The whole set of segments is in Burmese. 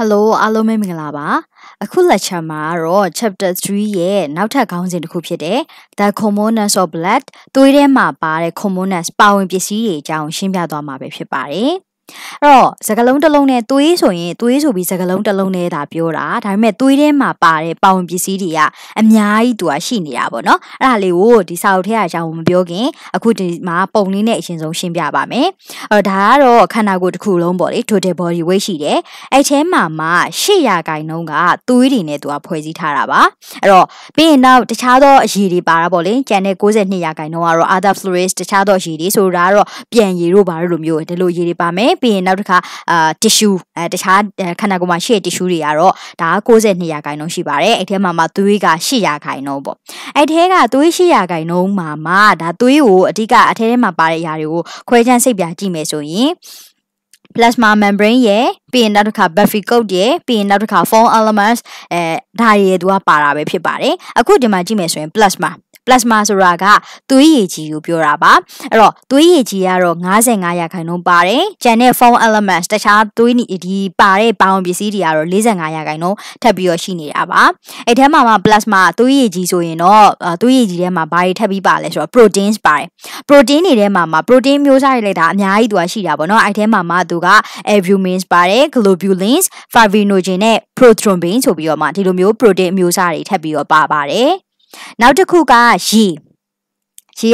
Hello အားလုံးပဲမင်္ဂလာပါအခု lecture မှာတော့ chapter 3ရဲ့နောက်ထပ်ခေါင်းစဉ်တစ်ခုဖြစ်တဲ့ The components of blood သွေးထဲမှာပါတဲ့ components ပါဝင်ပစ္စည်းတွေအကြောင်းရှင်းပြသွားမှာပဲဖြစ်ပါတယ်အဲ့တော့စကလုံးတစ်လုံးနဲ့သွေးဆိုရင်သွေးဆိုပြီးစကလုံးတစ်လုံးနဲ့ဒါပြောတာဒါပေမဲ့သွေးထဲမှာပါတဲ့ပါဝင်ပစ္စည်းတွေကအများကြီးသူကရှိနေတာပေါ့နော်အဲ့ဒါလေးကိုဒီစာအုပ်ထဲအကြောင်းမပြောခင်အခုဒီမှာပုံလေးနဲ့အရင်ဆုံးရှင်းပြပါမယ်အဲ့တော့ဒါကတော့ခန္ဓာကိုယ်တစ်ခုလုံးပေါ့လေ total body weight ရှိတယ်အဲ့ထဲမှာမှ800ရာခိုင်နှုန်းကသွေးတွေနဲ့သူကဖွဲ့စည်းထားတာပါအဲ့တော့ပြီးရင်နောက်တခြားသောအရည်တွေပါတာပေါ့လေကျန်တဲ့92ရာခိုင်နှုန်းကတော့ other fluids တခြားသောအရည်တွေဆိုတာကတော့ပြန်ရည်တို့ဘာလို့လိုမျိုးဒီလိုအရည်တွေပါမယ်ပြီးရင်နောက်တစ်ခါအာ tissue အဲတခြားခန္ဓာကိုယ်မှာရှိတဲ့ tissue တွေကတော့ဒါက62ရာခိုင်နှုန်းရှိပါတယ်အဲ့ထဲမှာမှသွေးက8ရာခိုင်နှုန်းပေါ့အဲ့ထဲကသွေး8ရာခိုင်နှုန်းမှာမှဒါသွေးကိုအဓိကအထဲထဲမှာပါတဲ့အရာတွေကိုခွဲခြမ်းစိတ်ပြကြည့်မယ်ဆိုရင် plasma membrane ရဲ့ပြီးရင်နောက်တစ်ခါ battery code ရယ်ပြီးရင်နောက်တစ်ခါ phone elements အဲဒါရယ်သူကပါတာပဲဖြစ်ပါတယ်အခုဒီမှာကြည့်မယ်ဆိုရင် plus မှာ plasma ဆိုတာကသွေးရည်ကြည်ကိုပြောတာပါအဲ့တော့သွေးရည်ကြည်ကတော့55ရာခိုင်နှုန်းပါတယ်ကျန်တဲ့ form elements တခြားသွေးဒီပါတဲ့ပေါင်းပစ္စည်းတွေကတော့45ရာခိုင်နှုန်းထပ်ပြီးတော့ရှိနေတာပါအဲ့ထဲမှာမှ plasma သွေးရည်ကြည်ဆိုရင်တော့သွေးရည်ကြည်ထဲမှာဘာတွေထပ်ပြီးပါလဲဆိုတော့ proteins ပါတယ် protein တွေထဲမှာမှာ protein မျိုးစားတွေလိုက်တာအများကြီးသူကရှိတာပေါ့နော်အဲ့ထဲမှာမှသူက albumin ပါတယ်တဲ့ globulins, fibrinogen နဲ့ prothrombin ဆိုပြီးတော့မှဒီလိုမျိုး protein အမျိုးအစားတွေထပ်ပြီးတော့ပါပါတယ်။နောက်တစ်ခုကရေ။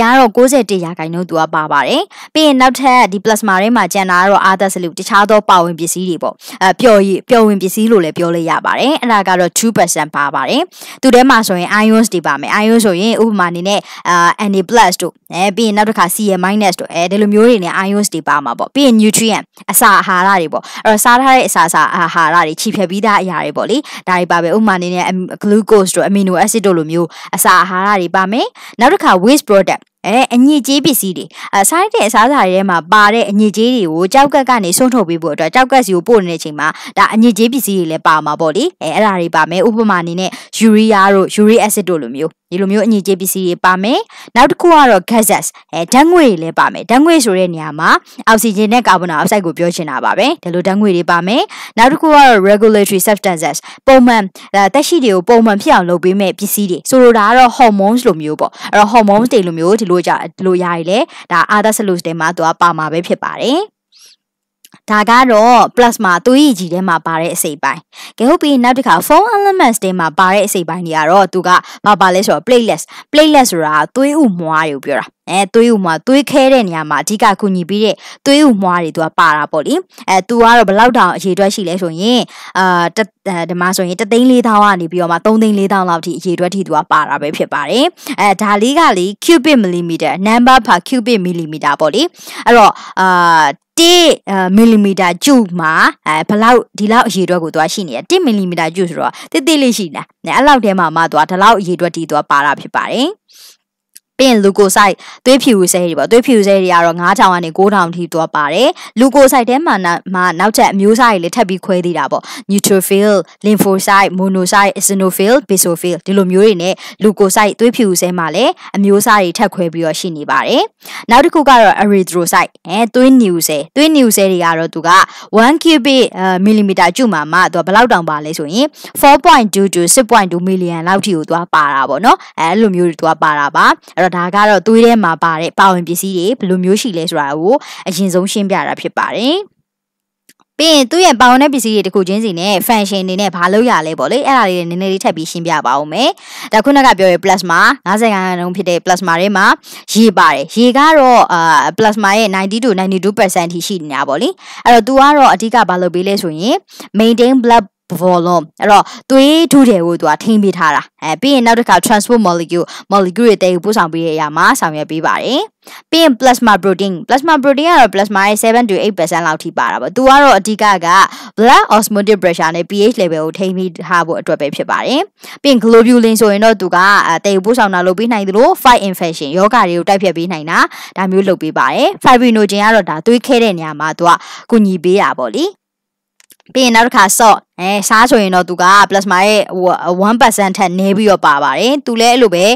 ရေကတော့61ရာခိုင်နှုန်းသူကပါပါတယ်ပြီးရင်နောက်ထပ်ဒီ plasma ထဲမှာကျန်တာကတော့ other solute တခြားသောပါဝင်ပစ္စည်းတွေပေါ့အဲပျော်ရည်ပျော်ဝင်ပစ္စည်းလို့လည်းပြောလို့ရပါတယ်အဲ့ဒါကတော့2%ပါပါတယ်သူထဲမှာဆိုရင် ions တွေပါမယ် ions ဆိုရင်ဥပမာအနေနဲ့အာ Na+ တို့အဲပြီးရင်နောက်တစ်ခါ Ca- တို့အဲဒီလိုမျိုးတွေနဲ့ ions တွေပါမှာပေါ့ပြီးရင် nutrient အစာအာဟာရတွေပေါ့အဲ့တော့စားထားတဲ့အစာစာအာဟာရတွေခြိဖြက်ပြီးသားအရာတွေပေါ့လေဒါတွေပါပဲဥပမာအနေနဲ့ glucose တို့ amino acid တို့လိုမျိုးအစာအာဟာရတွေပါမယ်နောက်တစ်ခါ waste product again အဲအညစ်ကြေးပစ္စည်းတွေအစားတဲ့အစားစာတွေထဲမှာပါတဲ့အညစ်ကြေးတွေကိုကြောက်ကက်ကနေဆွန့်ထုတ်ပေးဖို့အတွက်ကြောက်ကက်စီကိုပို့နေတဲ့ချိန်မှာဒါအညစ်ကြေးပစ္စည်းတွေလည်းပါမှာပေါ့လေအဲအဲ့ဒါတွေပါမယ်ဥပမာအနေနဲ့ယူရီးယားတို့ယူရီးအက်ဆစ်တို့လိုမျိုးဒီလိုမျိုးအညစ်ကြေးပစ္စည်းတွေပါမယ်နောက်တစ်ခုကတော့ gases အဲဓာတ်ငွေတွေလည်းပါမယ်ဓာတ်ငွေဆိုတဲ့နေရာမှာအောက်ဆီဂျင်နဲ့ကာဗွန်ဒိုင်အောက်ဆိုက်ကိုပြောချင်တာပါပဲဒီလိုဓာတ်ငွေတွေပါမယ်နောက်တစ်ခုကတော့ regulatory substances ပုံမှန်တက်ရှိတွေကိုပုံမှန်ဖြစ်အောင်လုပ်ပေးမဲ့ပစ္စည်းတွေဆိုလိုတာကတော့ hormones လိုမျိုးပေါ့အဲ့တော့ hormones တွေလိုမျိုးဒီလိုလို့ကြလို့ရရည်လေဒါ other solution တွေမှာသူကပါမှာပဲဖြစ်ပါတယ်ဒါကတော့ plasma သွေးရည်ကြီးထဲမှာပါတဲ့အစိတ်ပိုင်းကဲဟုတ်ပြီနောက်တစ်ခါ foam elements ထဲမှာပါတဲ့အစိတ်ပိုင်းတွေကတော့သူကမပါလဲဆိုတော့ platelets platelets ဆိုတာသွေးဥမွားတွေကိုပြောတာအဲသွေးဥမွားသွေးခဲတဲ့နေရာမှာအဓိကကူညီပြီးတဲ့သွေးဥမွားတွေသူကပါတာပေါ့လေအဲသူကတော့ဘလောက်တောင်အရေအတွက်ရှိလဲဆိုရင်အာဒီမှာဆိုရင်3သိန်း4ထောင်ကနေပြီးတော့မှ3သိန်း4ထောင်လောက်ထိအရေအတွက်ထိသူကပါတာပဲဖြစ်ပါတယ်အဲဒါလေးကလေ cubic millimeter number per cubic millimeter ပေါ့လေအဲ့တော့အာ1မီလီမီတာကျုမှာအဲဘလောက်ဒီလောက်အရေအတွက်ကိုသူကရှိနေတယ်1မီလီမီတာကျုဆိုတော့တိတိလေးရှိနေတာအဲ့လောက်ထဲမှာမှသူကဒီလောက်အရေအတွက်ဒီသူကပါတာဖြစ်ပါတယ်ပြီးရင်လူကိုဆိုင်သွေးဖြူဆဲတွေပေါ့သွေးဖြူဆဲတွေကတော့9000ကနေ9000ထိသွားပါတယ်လူကိုဆိုင်ထဲမှာမှာနောက်ထပ်အမျိုးအစားတွေလည်းထပ်ပြီးခွဲသေးတာပေါ့ neutrophil lymphocyte monocyte eosinophil basophil ဒီလိုမျိုးတွေနဲ့လူကိုဆိုင်သွေးဖြူဆဲမှာလည်းအမျိုးအစားတွေထပ်ခွဲပြီးတော့ရှိနေပါတယ်နောက်တစ်ခုကတော့ erythrocyte အဲသွေးနီူဆဲသွေးနီူဆဲတွေကတော့သူက1 cubic millimeter ကျုမှာမှသူကဘယ်လောက်တောင်ပါလဲဆိုရင်4.2 to 6.2 million လောက်ထိကိုသွားပါတာပေါ့နော်အဲလိုမျိုးတွေသွားပါတာပါအဲ့တော့ဒါကတော့သွေးထဲမှာပါတဲ့ပါဝင်ပစ္စည်းတွေဘယ်လိုမျိုးရှိလဲဆိုတာကိုအရင်ဆုံးရှင်းပြတာဖြစ်ပါတယ်ပြီးရင်သူ့ရဲ့ပါဝင်တဲ့ပစ္စည်းတွေတခုချင်းစီနဲ့ function အနေနဲ့ဘာလုပ်ရလဲပေါ့လေအဲ့ဒါလေးနည်းနည်းလေးထပ်ပြီးရှင်းပြပါဦးမယ်ဒါခုနကပြောရ plasma 90ရာခိုင်နှုန်းဖြစ်တဲ့ plasma တွေမှာရေပါတယ်ရေကတော့အာ plasma ရဲ့90 to 92%ထိရှိနေတာပေါ့လေအဲ့တော့ तू ကတော့အဓိကဘာလုပ်ပေးလဲဆိုရင် maintain blood ဘဘောလုံးအဲ့တော့သွေးထုတွေကိုသူကထိမ့်ပေးထားတာအဲပြီးရင်နောက်တစ်ခါ transport molecule molecule တွေတည်ပို့ဆောင်ပေးတဲ့အရာမှာဆောင်ရွက်ပေးပါတယ်ပြီးရင် plasma protein plasma protein ကတော့ plasma ရဲ့7 to 8%လောက်ထိပါတာပေါ့သူကတော့အဓိကက blood osmotic pressure နဲ့ pH level ကိုထိမ့်ပေးထားဖို့အတွက်ပဲဖြစ်ပါတယ်ပြီးရင် globulin ဆိုရင်တော့သူကတည်ပို့ဆောင်တာလုပ်ပေးနိုင်သလို fight infection ရောဂါတွေကိုတိုက်ဖျက်ပေးနိုင်တာဒါမျိုးလုပ်ပေးပါတယ် fibrinogen ကတော့ဒါသွေးခဲတဲ့နေရာမှာသူကကူညီပေးတာပေါ့လေပြီးရင်နောက်တစ်ခါ salt အဲစားဆိုရင်တော့သူက plasma ရဲ့1%ထက်နည်းပြီးတော့ပါပါတယ်။သူလည်းအဲ့လိုပဲ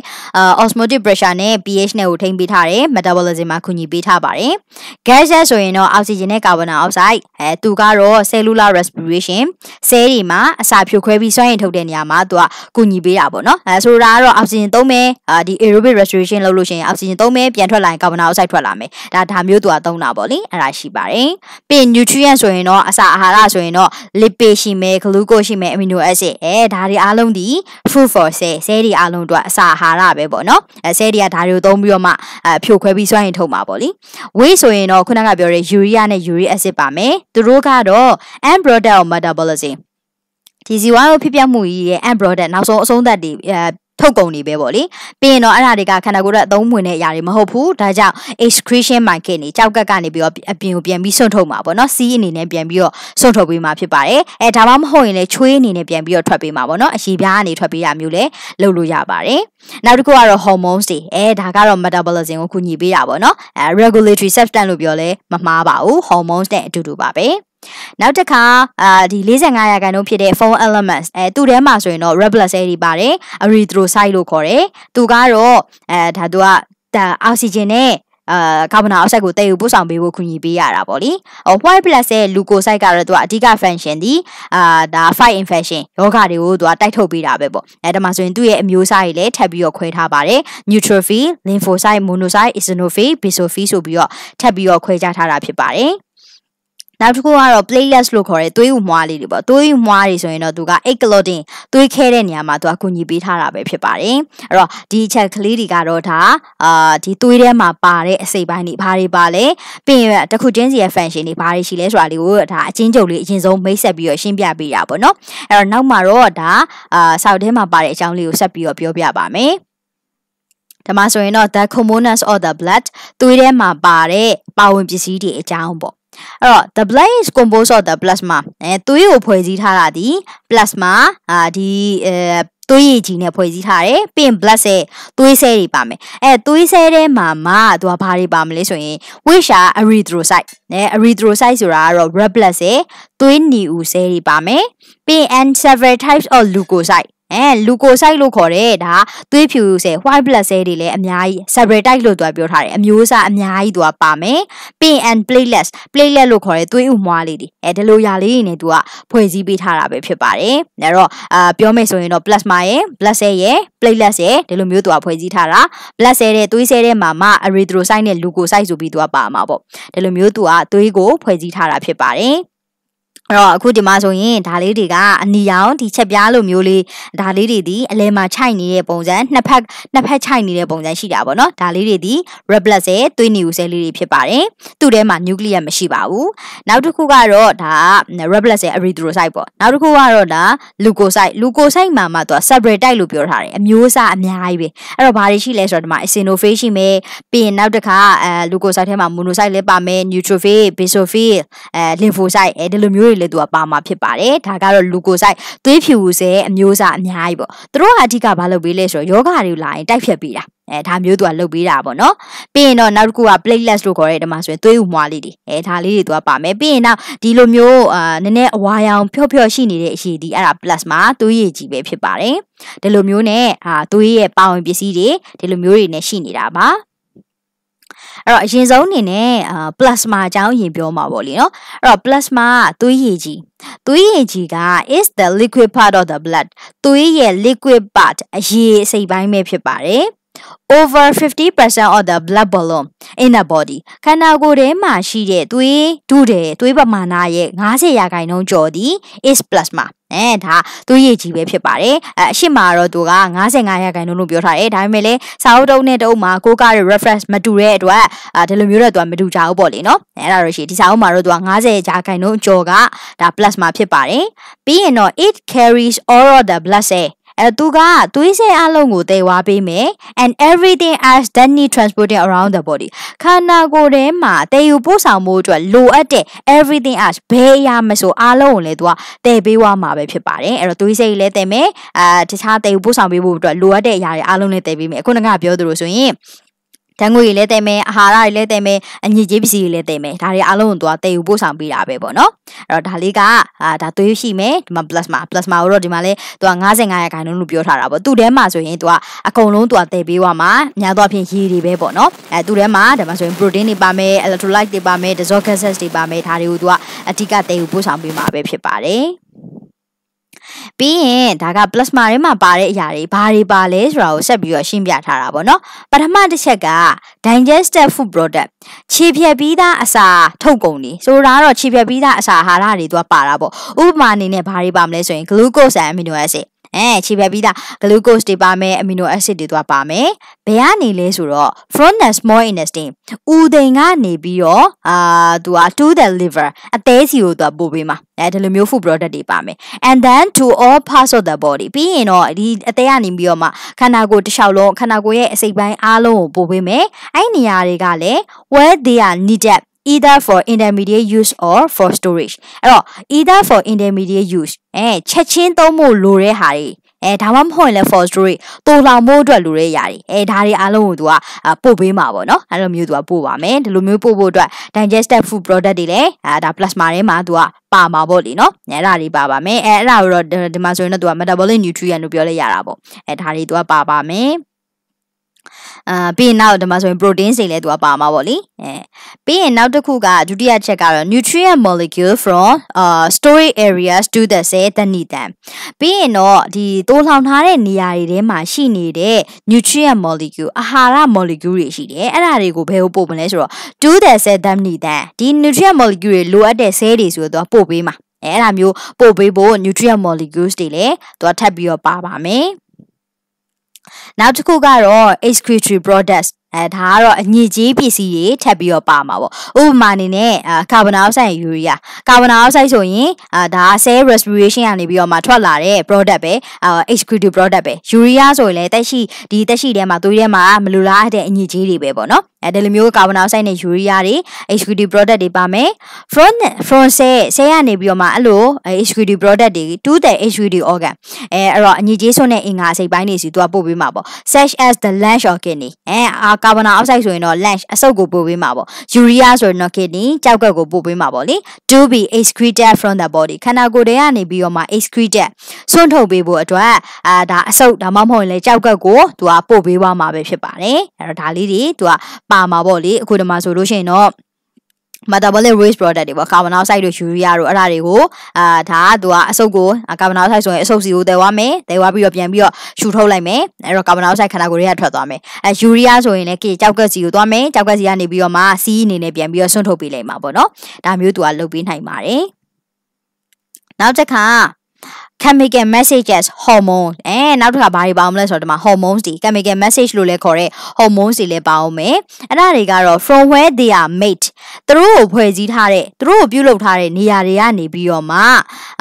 osmotic pressure နဲ့ pH နဲ့ကိုထိန်းပေးထားတယ်။ metabolism မှာကူညီပေးထားပါတယ်။ gas ရဆိုရင်တော့ oxygen နဲ့ carbon dioxide အဲသူကတော့ cellular respiration ဆဲတွေမှာအစာဖြိုခွဲပြီးစွမ်းရည်ထုတ်တဲ့နေရာမှာသူကကူညီပေးတာပေါ့နော်။အဲဆိုတာကတော့ oxygen သုံးမယ်ဒီ aerobic respiration လုပ်လို့ရှိရင် oxygen သုံးမယ်ပြန်ထွက်လာရင် carbon dioxide ထွက်လာမယ်။ဒါဒါမျိုးသူကသုံးတာပေါ့လေ။အဲ့ဒါရှိပါတယ်။ပြီး nutrient ဆိုရင်တော့အစာအာဟာရဆိုရင်တော့ lipid ရှိမယ်မယ်ဂလူးကိုရှိမယ်အမီနိုအက်ဆစ်အဲဒါတွေအားလုံးဒီ food for cell ဆဲတွေအားလုံးတို့အစာအာဟာရပဲပေါ့နော်အဲဆဲတွေကဒါတွေကိုသုံးပြီးတော့မှအဖြိုခွဲပြီးစွမ်းရင်ထုတ်မှာပေါ့လी weight ဆိုရင်တော့ခုနကပြောတဲ့ urea နဲ့ uric acid ပါမယ်သူတို့ကတော့ end product of metabolism ဒီဇီဝကိုဖြစ်ပျက်မှုကြီးရဲ့ end product နောက်ဆုံးအဆုံးသတ်ဒီထုတ်ကုန်တွေပဲပေါ့လေပြီးရင်တော့အဲ့ဒါတွေကခန္ဓာကိုယ်ရဲ့အသုံးဝင်တဲ့အရာတွေမဟုတ်ဘူးဒါကြောင့် excretion market နေကြောက်ကက်ကနေပြီးတော့အပြင်ကိုပြန်ပြီးစွန့်ထုတ်မှာပေါ့နော်စီးအနေနဲ့ပြန်ပြီးတော့စွန့်ထုတ်ပေးမှာဖြစ်ပါတယ်အဲဒါမှမဟုတ်ရင်လည်းချွေးအနေနဲ့ပြန်ပြီးတော့ထွက်ပေးမှာပေါ့နော်အရေပြားကနေထွက်ပေးတာမျိုးလည်းလုပ်လို့ရပါတယ်နောက်တစ်ခုကတော့ hormones တွေအဲဒါကတော့ metabolism ကိုကူညီပေးတာပေါ့နော်အဲ regulatory substance လို့ပြောလဲမမှားပါဘူး hormones နဲ့အတူတူပါပဲနောက်တစ်ခါအာဒီ45ရာခိုင်နှုန်းဖြစ်တဲ့ phone elements အဲသူ့ထဲမှာဆိုရင်တော့ rebelous အဲဒီပါတယ် erythrocyte လို့ခေါ်တယ်သူကတော့အဲဒါသူကအောက်ဆီဂျင်နဲ့အာကာဗွန်ဒိုင်အောက်ဆိုက်ကိုတည်ယူပို့ဆောင်ပေးဖို့ခွင့်ရပေးရတာပေါ့လေ။ဟို white blood cell လူကိုဆိုက်ကတော့သူကအဓိက function ဒီအာဒါ fight infection ရောဂါတွေကိုသူကတိုက်ထုတ်ပေးတာပဲပေါ့။အဲဒါမှဆိုရင်သူ့ရဲ့အမျိုးအစားတွေလည်းထပ်ပြီးတော့ခွဲထားပါတယ်။ neutrophil, lymphocyte, monocyte, eosinophil, basophil ဆိုပြီးတော့ထပ်ပြီးတော့ခွဲခြားထားတာဖြစ်ပါတယ်။နောက်တစ်ခုကတော့ playlist လို့ခေါ်တဲ့သွေးဥမွားလေးတွေပေါ့သွေးဥမွားတွေဆိုရင်တော့သူက eclodin သွေးခဲတဲ့နေရာမှာသူကကူညီပေးထားတာပဲဖြစ်ပါတယ်အဲ့တော့ဒီအချက်ကလေးတွေကတော့ဒါအာဒီသွေးထဲမှာပါတဲ့အစိတ်ပိုင်းတွေဘာတွေပါလဲပြင်ရတခုချင်းစီရဲ့ function တွေဘာတွေရှိလဲဆိုတာလေးကိုဒါအချင်းချုပ်လေးအရင်ဆုံးမိတ်ဆက်ပြီးတော့ရှင်းပြပေးတာပေါ့နော်အဲ့တော့နောက်မှာတော့ဒါအာဆောက်ထဲမှာပါတဲ့အကြောင်းလေးကိုဆက်ပြီးတော့ပြောပြပါမယ်ဒါမှဆိုရင်တော့ the components of the blood သွေးထဲမှာပါတဲ့ပါဝင်ပစ္စည်းတွေအကြောင်းပေါ့အဲ့တော့ the blood is composed of the plasma အဲသွေးကိုဖွဲ့စည်းထားတာဒီ plasma အာဒီအဲသွေးရည်ကြီးနဲ့ဖွဲ့စည်းထားတယ်ပင် blood cell သွေးဆဲတွေပါမယ်အဲသွေးဆဲထဲမှာမှသူကဘာတွေပါမလဲဆိုရင် which are erythrocyte နဲ erythrocyte ဆိုတာကတော့ red blood cell သွေးနီဦးဆဲတွေပါမယ်ပင် and several types of leukocyte အဲလူကိုဆိုင်လို့ခေါ်တယ်ဒါသွေးဖြူဆဲ white blood cell တွေလည်းအများကြီး seborrheic လို့သူကပြောထားတယ်အမျိုးအစားအများကြီးသူကပါမယ် pin and platelets platelet လို့ခေါ်တဲ့သွေးဥမွားလေးတွေအဲဒီလိုရာလေးတွေနဲ့သူကဖွဲ့စည်းပေးထားတာပဲဖြစ်ပါတယ်ဒါတော့အာပြောမယ်ဆိုရင်တော့ plasma ရယ် blood cell ရယ် platelet ရယ်ဒီလိုမျိုးသူကဖွဲ့စည်းထားတာ blood cell တဲ့သွေး cell တဲ့မှာမှ erythrocyte နဲ့ leukocyte ဆိုပြီးသူကပါမှာပေါ့ဒီလိုမျိုးသူကသွေးကိုဖွဲ့စည်းထားတာဖြစ်ပါတယ်အဲ့တော့အခုဒီမှာဆိုရင်ဒါလေးတွေကအနီရောင်ဒီချက်ပြားလိုမျိုးလေးဒါလေးတွေဒီအလဲမှာခြိုက်နေတဲ့ပုံစံနှစ်ဖက်နှစ်ဖက်ခြိုက်နေတဲ့ပုံစံရှိတာပေါ့နော်ဒါလေးတွေဒီ red blood cell သွေးနေဦး cell လေးတွေဖြစ်ပါတယ်သူ့ထဲမှာ nucleus မရှိပါဘူးနောက်တစ်ခုကတော့ဒါက red blood cell erythrocyte ပေါ့နောက်တစ်ခုကတော့ဒါ leukocyte leukocyte မှာမှသူက separate type လို့ပြောထားတယ်အမျိုးအစားအများကြီးပဲအဲ့တော့ဘာတွေရှိလဲဆိုတော့ဒီမှာ eosinophage ရှိမယ်ပြီးရင်နောက်တစ်ခါအဲ leukocyte ထဲမှာ monocyte လည်းပါမယ် neutrophil basophil အဲ lymphocyte အဲဒီလိုမျိုးတွေလည်းသူကပါမှာဖြစ်ပါတယ်ဒါကတော့လူကိုဆိုင်သွေးဖြူစဲအမျိုးအစားအများကြီးပေါ့သူတို့ကအဓိကဘာလုပ်ပေးလဲဆိုတော့ယောဂါတွေလာရင်တိုက်ဖြတ်ပေးတာအဲဒါမျိုးသူကလုပ်ပေးတာပေါ့နော် ပြီးရင်တော့နောက်တစ်ခုက platelets လို့ခေါ်တဲ့ဒီမှာဆိုရင်သွေးဥမွားလေးတွေအဲဒါလေးတွေသူကပါမယ်ပြီးရင်နောက်ဒီလိုမျိုးအာနည်းနည်းအဝါရောင်ဖြော့ဖြော့ရှိနေတဲ့အရေဒီအဲ့ဒါ plasma သွေးရည်ကြီးပဲဖြစ်ပါတယ်ဒီလိုမျိုးနဲ့အာသွေးရဲ့ပါဝင်ပစ္စည်းတွေဒီလိုမျိုးတွေနဲ့ရှိနေတာပါအဲ့တော့အရင်ဆုံးအနေနဲ့အာ plasma အကြောင်းရင်ပြောမှာပေါ့လေနော်အဲ့တော့ plasma ကသွေးရည်ကြီးသွေးရည်ကြီးက is the liquid part of the blood သွေးရဲ့ liquid part အရည်အစိတ်ပိုင်းပဲဖြစ်ပါတယ် over 50% of the blood volume in the body ခန္ဓာကိုယ်ထဲမှာရှိတဲ့သွေးဓုတွေသွေးပမာဏရဲ့90ရာခိုင်နှုန်းကျော်သည် is plasma အဲဒါသွေးရည်ကြီးပဲဖြစ်ပါတယ်အဲအရှိမကတော့သူက95ရာခိုင်နှုန်းလို့ပြောထားတယ်ဒါပေမဲ့လည်းစာအုပ်တုံးနဲ့တုံးမှာကိုကရဲ့ reference မတူတဲ့အတွက်အဲဒီလိုမျိုးတော့သူကမတူကြဘူးပေါ့လေနော်အဲဒါတော့ရှိဒီစာအုပ်မှာတော့သူက90ရာခိုင်နှုန်းကျော်ကဒါ plasma ဖြစ်ပါတယ်ပြီးရင်တော့ it carries all of the blood cell အဲသူကသွေးဆဲအလုံးကိုတည်ဝါပေးမယ် and everything else that need transporting around the body ခန္ဓာကိုယ်ထဲမှာတည်ယူပို့ဆောင်မှုအတွက်လိုအပ်တဲ့ everything else ဘယ်အရာမဆိုအလုံးကိုလည်းသူကတည်ပေးဝါမှာပဲဖြစ်ပါတယ်အဲ့တော့သွေးဆဲကြီးလည်းတည်မယ်အာတခြားတည်ယူပို့ဆောင်ပေးဖို့အတွက်လိုအပ်တဲ့အရာတွေအလုံးလည်းတည်ပေးမယ်ခုနကပြောသလိုဆိုရင်ဓာတ်ငွေတွေလည်းတည်မယ်အာဟာရတွေလည်းတည်မယ်အညစ်အကြေးပစ္စည်းတွေလည်းတည်မယ်ဒါတွေအလုံးကိုသူကတည်ယူပို့ဆောင်ပေးတာပဲပေါ့နော်အဲ့တော့ဒါလေးကအာဒါသွေးရှိမယ်ဒီမှာ plasma plasma ကိုတော့ဒီမှာလဲသူက55ရာခိုင်နှုန်းလို့ပြောထားတာပေါ့သူ့ထဲမှာဆိုရင်သူကအကုန်လုံးသူကတည်ပေးသွားမှာများသောအားဖြင့်ရေတွေပဲပေါ့နော်အဲသူ့ထဲမှာဒါမှဆိုရင် protein တွေပါမယ် electrolyte တွေပါမယ် dissolved gases တွေပါမယ်ဒါတွေကိုသူကအဓိကတည်ယူပို့ဆောင်ပေးမှာပဲဖြစ်ပါတယ်ပြီးရင်ဒါက plasma ထဲမှာပါတဲ့အရာတွေဘာတွေပါလဲဆိုတာကိုဆက်ပြီးတော့ရှင်းပြထားတာပေါ့နော်ပထမတစ်ချက်က digested food product ခြေဖြက်ပြီးသားအစာထုတ်ကုန်တွေဆိုတာကတော့ခြေဖြက်ပြီးသားအစာအာဟာရတွေသူကပါတာပေါ့ဥပမာအနေနဲ့ဘာတွေပါမလဲဆိုရင် glucose and amino acid အဲခြေပြက်ပြီးသား glucose တွေပါမယ် amino acid တွေသွားပါမယ်ဘယ်ကနေလဲဆိုတော့ from the small intestine ဥဒိန်ကနေပြီးတော့အာသူက to the liver အသေးစီကိုသွားပို့ပေးမှာအဲဒီလိုမျိုး food product တွေပါမယ် and then to all parts of the body ပြီးရင်တော့ဒီအသေးကနေပြီးတော့မှခန္ဓာကိုယ်တစ်လျှောက်လုံးခန္ဓာကိုယ်ရဲ့အစိတ်ပိုင်းအားလုံးကိုပို့ပေးမယ်အဲ့နေရာတွေကလည်း where they are needed either for intermediate use or for storage အဲ့တော့ either for intermediate use အဲချက်ချင်းသုံးဖို့လိုတဲ့ဟာတွေအဲဒါမှမဟုတ်ရင်လည်း for storage တိုးလောင်ဖို့အတွက်လိုတဲ့ຢာတွေအဲဒါတွေအားလုံးကိုသူကပို့ပေးမှာပေါ့နော်အဲ့လိုမျိုးသူကပို့ပါမယ်ဒီလိုမျိုးပို့ဖို့အတွက် digested food product တွေလည်းအဲဒါ plasma ထဲမှာသူကပါမှာပေါ့လေနော်အဲ့ဒါတွေပါပါမယ်အဲအဲ့ဒါကိုတော့ဒီမှာဆိုရင်တော့သူက metabolic nutrient လို့ပြောလဲရတာပေါ့အဲဒါတွေသူကပါပါမယ်အာပြီးရင်နောက်ဒီမှာဆိုရင် protein တွေလည်းသူကပါမှာပေါ့လေအဲပြီးရင်နောက်တစ်ခုကဒုတိယချက်ကတော့ nutrient molecule from uh storage areas to the cell that need them ပြီးရင်တော့ဒီတိုးလောင်ထားတဲ့နေရာတွေထဲမှာရှိနေတဲ့ nutrient molecule အာဟာရ molecule တွေရှိတယ်အဲ့ဒါတွေကိုဘယ်လိုပို့မလဲဆိုတော့ to the cell that need them ဒီ nutrient molecule တွေလိုအပ်တဲ့ cell တွေဆိုတော့ပို့ပေးမှာအဲ့ဒါမျိုးပို့ပေးဖို့ nutrient molecules တွေလည်းသူကထပ်ပြီးတော့ပါပါမယ် Now to နောက်တစ်ခုကတော့ excretory broadest. အဲဒါကတော့အညစ်အကြေးပစ္စည်းတွေထပ်ပြီးတော့ပါမှာပေါ့ဥပမာအနေနဲ့အာကာဗွန်ဒိုင်အောက်ဆိုက်ယူရီယာကာဗွန်ဒိုင်အောက်ဆိုက်ဆိုရင်အာဒါ cell respiration ကနေပြီးတော့မှထွက်လာတဲ့ product ပဲအာ excreted product ပဲယူရီယာဆိုရင်လည်းတက်ရှိဒီတက်ရှိထဲမှာသွေးထဲမှာမလိုလားတဲ့အညစ်အကြေးတွေပဲပေါ့နော်အဲဒီလိုမျိုးကာဗွန်ဒိုင်အောက်ဆိုက်နဲ့ယူရီယာတွေ excreted product တွေပါမယ် front front cell cell ကနေပြီးတော့မှအဲ့လို excreted product တွေ to the excreted organ အဲအဲ့တော့အညစ်အကြေးဆိုတဲ့အင်္ဂါစိတ်ပိုင်းတွေစီသူကပို့ပေးမှာပေါ့ such as the lunch organ နေအဲကာဗွန်အောက်ဆိုက်ဆိုရင်တော့ lunch အဆုတ်ကိုပို့ပေးမှာပေါ့ယူရီးယားဆိုရင်တော့ kidney ကြောက်ကက်ကိုပို့ပေးမှာပေါ့လေ to be excreted from the body ခန္ဓာကိုယ်ထဲကနေပြီးတော့မှ excreted ဆွန့်ထုတ်ပေးဖို့အတွက်အာဒါအဆုတ်ဒါမှမဟုတ်ရင်လည်းကြောက်ကက်ကိုသူကပို့ပေးသွားမှာပဲဖြစ်ပါတယ်အဲ့တော့ဒါလေးတွေသူကပါမှာပေါ့လေအခုဒီမှာဆိုလို့ရှိရင်တော့ metabolic waste product တွေပေါ့ carbon dioxide တို့ urea တို့အဲ့ဒါတွေကိုအာဒါကသူကအဆုတ်ကို carbon dioxide ဆိုရင်အဆုတ်စီကိုတည်သွားမယ်တည်သွားပြီးတော့ပြန်ပြီးတော့ရှူထုတ်လိုက်မယ်အဲ့တော့ carbon dioxide ခန္ဓာကိုယ်တွေကထွက်သွားမယ်အဲ urea ဆိုရင်လည်းကေကြောက်ကက်စီကိုသွားမယ်ကြောက်ကက်စီကနေပြီးတော့မှစီးအနေနဲ့ပြန်ပြီးတော့ဆွန့်ထုတ်ပေးလိုက်မှာပေါ့နော်ဒါမျိုးသူကလုပ်ပေးနိုင်ပါတယ်နောက်တစ်ခါ chemical messages hormone အဲနောက်တစ်ခါဘာတွေပါအောင်လဲဆိုတော့ဒီမှာ hormones တွေ chemical message လို့လည်းခေါ်တဲ့ hormones တွေလည်းပါအောင်မယ်အဲ့ဒါတွေကတော့ from where they are made သူတို့ကိုဖွဲ့စည်းထားတဲ့သူတို့ကိုပြုလုပ်ထားတဲ့နေရာတွေကနေပြီးတော့မှ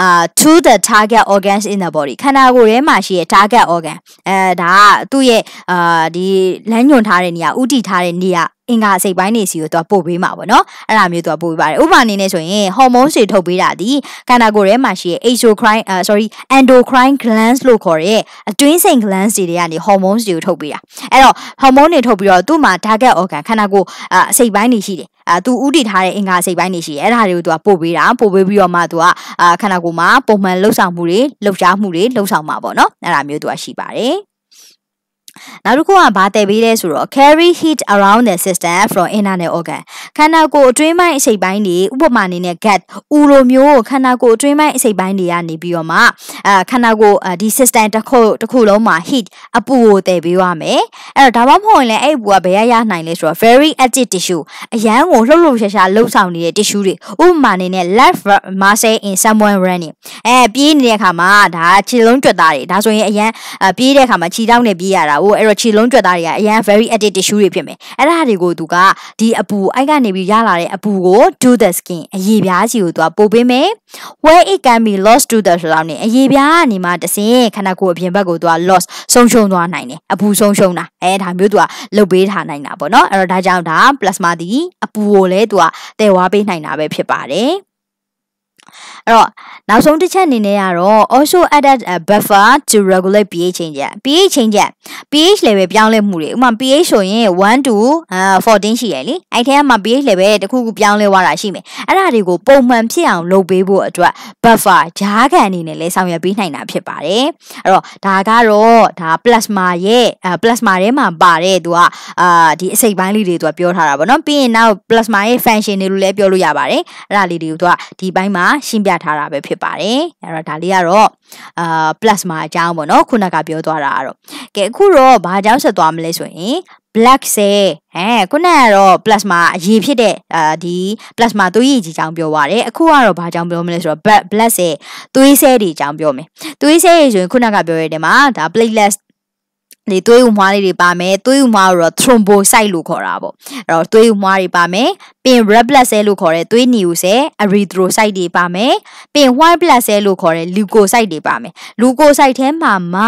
အာ to the target organs in the body ခန္ဓာကိုယ်ထဲမှာရှိတဲ့ target organ အဲဒါကသူ့ရဲ့အာဒီလမ်းညွှန်ထားတဲ့နေရာဥတီထားတဲ့နေရာအင်္ဂါအစိတ်ပိုင်းနေစီကိုသူကပို့ပေးမှာပေါ့နော်အဲ့ဒါမျိုးသူကပို့ပေးပါတယ်ဥပမာအနေနဲ့ဆိုရင်ဟော်မုန်းတွေထုတ်ပေးတာဒီခန္ဓာကိုယ်ထဲမှာရှိတဲ့ exocrine sorry endocrine glands လို့ခေါ်တဲ့အတွင်းစိန် glands တွေကနေ hormones တွေကိုထုတ်ပေးတာအဲ့တော့ hormone တွေထုတ်ပြီးတော့သူ့မှာ target organ ခန္ဓာကိုယ်အစိတ်ပိုင်းနေရှိတယ်အဲသူဥတည်ထားတဲ့အင်္ဂါစိတ်ပိုင်းနေရှိတယ်အဲ့ဒါတွေကိုသူကပို့ပေးတာပို့ပေးပြီးတော့မှသူကခန္ဓာကိုယ်မှာပုံမှန်လှုပ်ဆောင်မှုတွေလှုပ်ရှားမှုတွေလှုပ်ဆောင်မှာပေါ့နော်အဲ့ဒါမျိုးသူကရှိပါတယ်နောက်တစ်ခုကဘာတည်ပေးလဲဆိုတော့ carry heat around the system from internal organ ခန္ဓာကိုယ်အတွင်းပိုင်းအစိတ်ပိုင်းတွေဥပမာအနေနဲ့ gut ဥလိုမျိုးခန္ဓာကိုယ်အတွင်းပိုင်းအစိတ်ပိုင်းတွေကနေပြီးတော့မှအဲခန္ဓာကိုယ်ဒီ system တစ်ခုတစ်ခုလုံးမှာ heat အပူကိုတည်ပေးရမယ်အဲ့တော့ဒါမှမဟုတ်ရင်လည်းအဲ့အပူကဘယ်ရရနိုင်လဲဆိုတော့ very active tissue အရန်ကိုလှုပ်လှုပ်ရှားရှားလှုပ်ဆောင်နေတဲ့ tissue တွေဥပမာအနေနဲ့ left muscle in someone running အဲပြေးနေတဲ့အခါမှာဒါခြေလုံးကြွက်သားတွေဒါဆိုရင်အရန်ပြေးတဲ့အခါမှာခြေတောက်နဲ့ပြေးရတာဘူးအဲ့တော့ခြေလုံးကြွက်သားတွေကအရန် very active tissue တွေဖြစ်မယ်အဲ့ဒါတွေကိုသူကဒီအပူအိုက်ကနေပြီးရလာတဲ့အပူကို do the skin အရေပြားကြီးကိုသူကပို့ပေးမယ် where it can be lost to the ဆိုတော့နေအရေပြားကနေမှတစင်ခန္ဓာကိုယ်အပြင်ဘက်ကိုသူက loss ဆုံးရှုံးသွားနိုင်တယ်အပူဆုံးရှုံးတာအဲဒါမျိုးသူကလုတ်ပေးထားနိုင်တာပေါ့နော်အဲ့တော့ဒါကြောင့်ဒါ plasma ဒီအပူကိုလည်းသူကတည်ဝါပေးနိုင်တာပဲဖြစ်ပါတယ်အဲ့တော့နောက်ဆုံးတစ်ချက်အနေနဲ့ကတော့ also added a buffer to regulate pH change pH change pH level ပြောင်းလဲမှုတွေဥပမာ pH ဆိုရင်1 to 14ရှိရယ်လေအဲ့ထဲမှာ pH level တခုခုပြောင်းလဲသွားတာရှိမယ်အဲ့ဒါတွေကိုပုံမှန်ဖြစ်အောင်လုပ်ပေးဖို့အတွက် buffer ဂျားခံအနေနဲ့လဲဆောင်ရွက်ပေးနိုင်တာဖြစ်ပါတယ်အဲ့တော့ဒါကတော့ဒါ plasma ရဲ့ plasma ထဲမှာ ပါတယ်သူကအာဒီအစိတ်ပိုင်းလေးတွေသူကပြောထားတာဗောနော်ပြီးရင်နောက် plasma ရဲ့ function တွေလို့လည်းပြောလို့ရပါတယ်အဲ့ဒါလေးတွေကိုသူကဒီဘိုင်းမှာရှင်းပြထားတာပဲဖြစ်ပါတယ်။အဲ့တော့ဒါလေးကတော့အာ plasma အကြောင်းပေါ့နော်ခုနကပြောသွားတာကတော့ကဲအခုတော့ဘာအကြောင်းဆက်သွားမလဲဆိုရင် black cell ဟဲ့ခုနကတော့ plasma အရေးဖြစ်တဲ့အာဒီ plasma သွေးရည်ကြီးအကြောင်းပြောပါတယ်အခုကတော့ဘာအကြောင်းပြောမလဲဆိုတော့ black black cell သွေး cell တွေအကြောင်းပြောမယ်သွေး cell ရည်ဆိုရင်ခုနကပြောရတဲ့မှာဒါ platelets ဒီသွေးဥမွားလေးတွေပါမယ်သွေးဥမွားတော့ thrombocyte လို့ခေါ်တာပေါ့အဲ့တော့သွေးဥမွားတွေပါမယ်ပင် red blood cell လို့ခေါ်တဲ့သွေးနီယိုဆဲ erythrocyte တွေပါမယ်ပင် white blood cell လို့ခေါ်တဲ့ leukocyte တွေပါမယ် leukocyte ထဲမှာမှ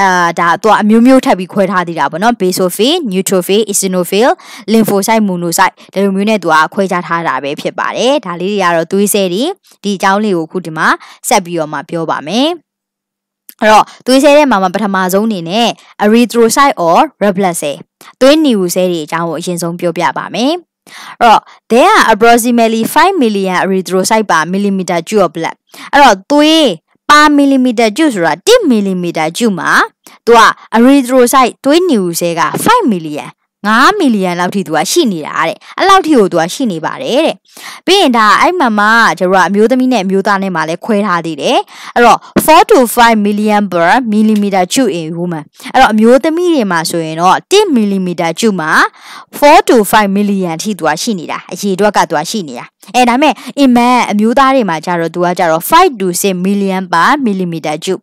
အာဒါသူကအမျိုးမျိုးထပ်ပြီးခွဲထားသေးတာပေါ့နော် basophil neutrophil eosinophil lymphocyte monocyte ဒီလိုမျိုးနဲ့သူကခွဲခြားထားတာပဲဖြစ်ပါတယ်ဒါလေးတွေကတော့သွေးဆဲတွေဒီအကြောင်းလေးကိုအခုဒီမှာဆက်ပြီးတော့မှပြောပါမယ်အဲ့တော့သွေးဆဲထဲမှာမှပထမဆုံးအနေနဲ့ erythrocyte or red blood cell သွေးနီဝူဆဲတွေအကြောင်းကိုအရင်ဆုံးပြောပြပါမယ်။အဲ့တော့ there are approximately 5 million erythrocyte per millimeter cube of blood အဲ့တော့သွေး per millimeter cube ဆိုတာ1 millimeter cube မှာသူက erythrocyte သွေးနီဝူဆဲက5 million 9မီလီယံလောက်ထိသူကရှိနေတာတဲ့အဲ့လောက်ထိကိုသူကရှိနေပါတယ်တဲ့ပြီးရင်ဒါအဲ့မမကကျတော့အမျိုးသမီးနဲ့အမျိုးသားနဲ့မှလည်းခွဲထားသေးတယ်အဲ့တော့4 to 5 million per millimeter cube in woman အဲ့တော့အမျိုးသမီးတွေမှာဆိုရင်တော့1 millimeter cube မှာ4 to 5 million ထိသူကရှိနေတာအရေအတွက်ကသူကရှိနေတာအဲဒါမဲ့ iman အမျိုးသားတွေမှာကြတော့သူကကြတော့5 to 6 million per millimeter cube